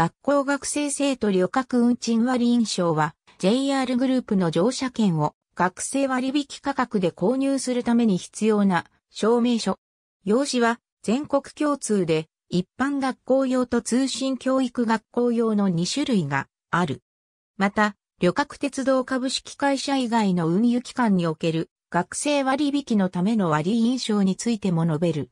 学校学生生徒旅客運賃割印証は JR グループの乗車券を学生割引価格で購入するために必要な証明書。用紙は全国共通で一般学校用と通信教育学校用の2種類がある。また、旅客鉄道株式会社以外の運輸機関における学生割引のための割印証についても述べる。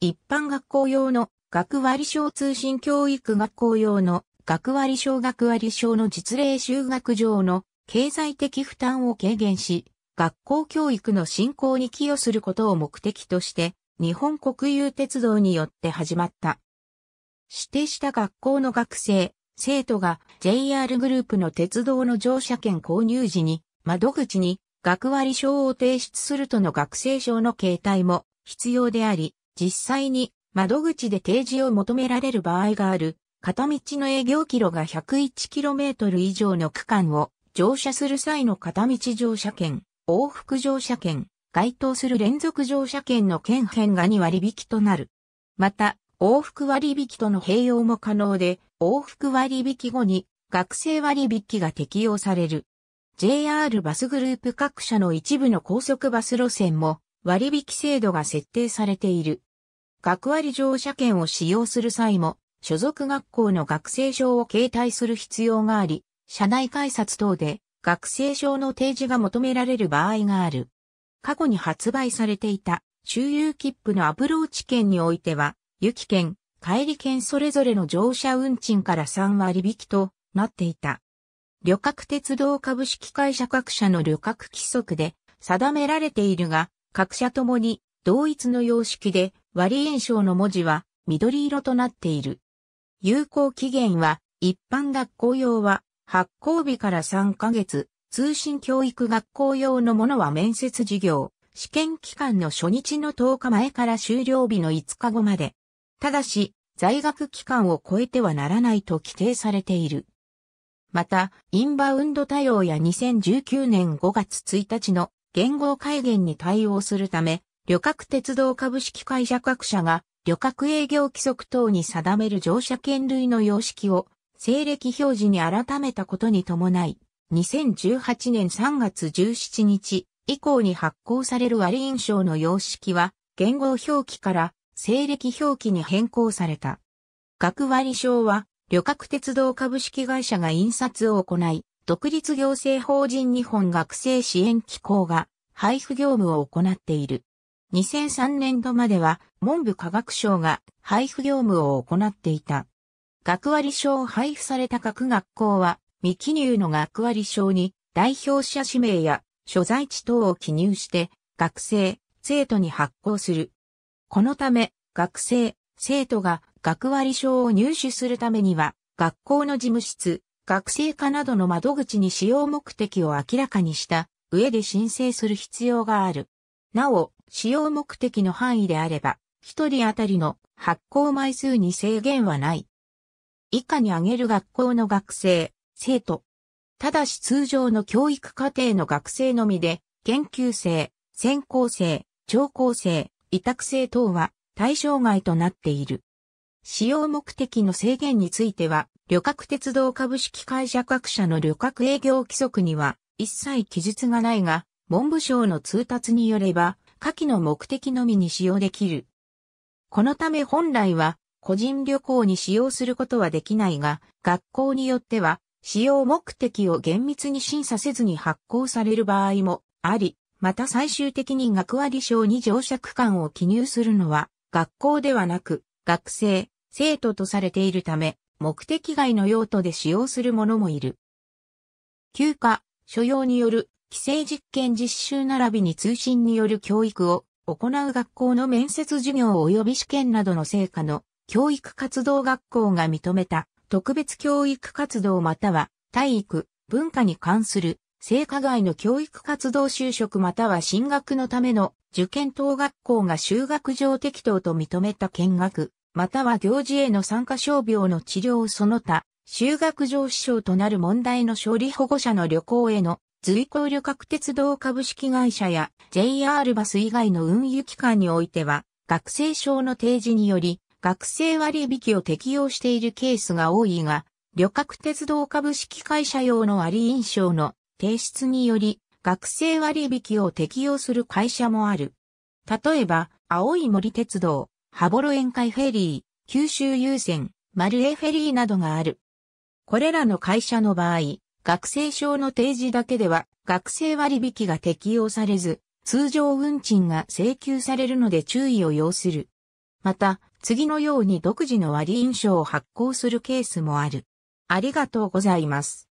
一般学校用の学割小通信教育学校用の学割小学割小の実例修学上の経済的負担を軽減し、学校教育の振興に寄与することを目的として、日本国有鉄道によって始まった。指定した学校の学生、生徒が JR グループの鉄道の乗車券購入時に、窓口に学割証を提出するとの学生証の形態も必要であり、実際に窓口で提示を求められる場合がある、片道の営業キロが 101km 以上の区間を乗車する際の片道乗車券、往復乗車券、該当する連続乗車券の券変が2割引となる。また、往復割引との併用も可能で、往復割引後に学生割引が適用される。JR バスグループ各社の一部の高速バス路線も割引制度が設定されている。学割乗車券を使用する際も、所属学校の学生証を携帯する必要があり、社内改札等で学生証の提示が求められる場合がある。過去に発売されていた周遊切符のアプローチ券においては、行き券、帰り券それぞれの乗車運賃から3割引きとなっていた。旅客鉄道株式会社各社の旅客規則で定められているが、各社ともに同一の様式で割炎症の文字は緑色となっている。有効期限は一般学校用は発行日から3ヶ月、通信教育学校用のものは面接授業、試験期間の初日の10日前から終了日の5日後まで。ただし、在学期間を超えてはならないと規定されている。また、インバウンド対応や2019年5月1日の言語改元に対応するため、旅客鉄道株式会社各社が旅客営業規則等に定める乗車券類の様式を西暦表示に改めたことに伴い、2018年3月17日以降に発行される割印章の様式は、言語表記から西暦表記に変更された。学割証は、旅客鉄道株式会社が印刷を行い、独立行政法人日本学生支援機構が配布業務を行っている。2003年度までは文部科学省が配布業務を行っていた。学割証を配布された各学校は未記入の学割証に代表者指名や所在地等を記入して学生、生徒に発行する。このため学生、生徒が学割証を入手するためには、学校の事務室、学生課などの窓口に使用目的を明らかにした上で申請する必要がある。なお、使用目的の範囲であれば、一人当たりの発行枚数に制限はない。以下に挙げる学校の学生、生徒。ただし通常の教育課程の学生のみで、研究生、専攻生、聴講生、委託生等は対象外となっている。使用目的の制限については、旅客鉄道株式会社各社の旅客営業規則には一切記述がないが、文部省の通達によれば、下記の目的のみに使用できる。このため本来は個人旅行に使用することはできないが、学校によっては使用目的を厳密に審査せずに発行される場合もあり、また最終的に学割賞に乗車区間を記入するのは学校ではなく学生、生徒とされているため、目的外の用途で使用するものもいる。休暇、所要による規制実験実習並びに通信による教育を行う学校の面接授業及び試験などの成果の教育活動学校が認めた特別教育活動または体育、文化に関する成果外の教育活動就職または進学のための受験等学校が修学上適当と認めた見学、または行事への参加傷病の治療その他、修学上支障となる問題の処理保護者の旅行への随行旅客鉄道株式会社や JR バス以外の運輸機関においては、学生証の提示により、学生割引を適用しているケースが多いが、旅客鉄道株式会社用の割印証の提出により、学生割引を適用する会社もある。例えば、青い森鉄道、羽幌宴会フェリー、九州優先、丸ルフェリーなどがある。これらの会社の場合、学生証の提示だけでは学生割引が適用されず、通常運賃が請求されるので注意を要する。また、次のように独自の割印証を発行するケースもある。ありがとうございます。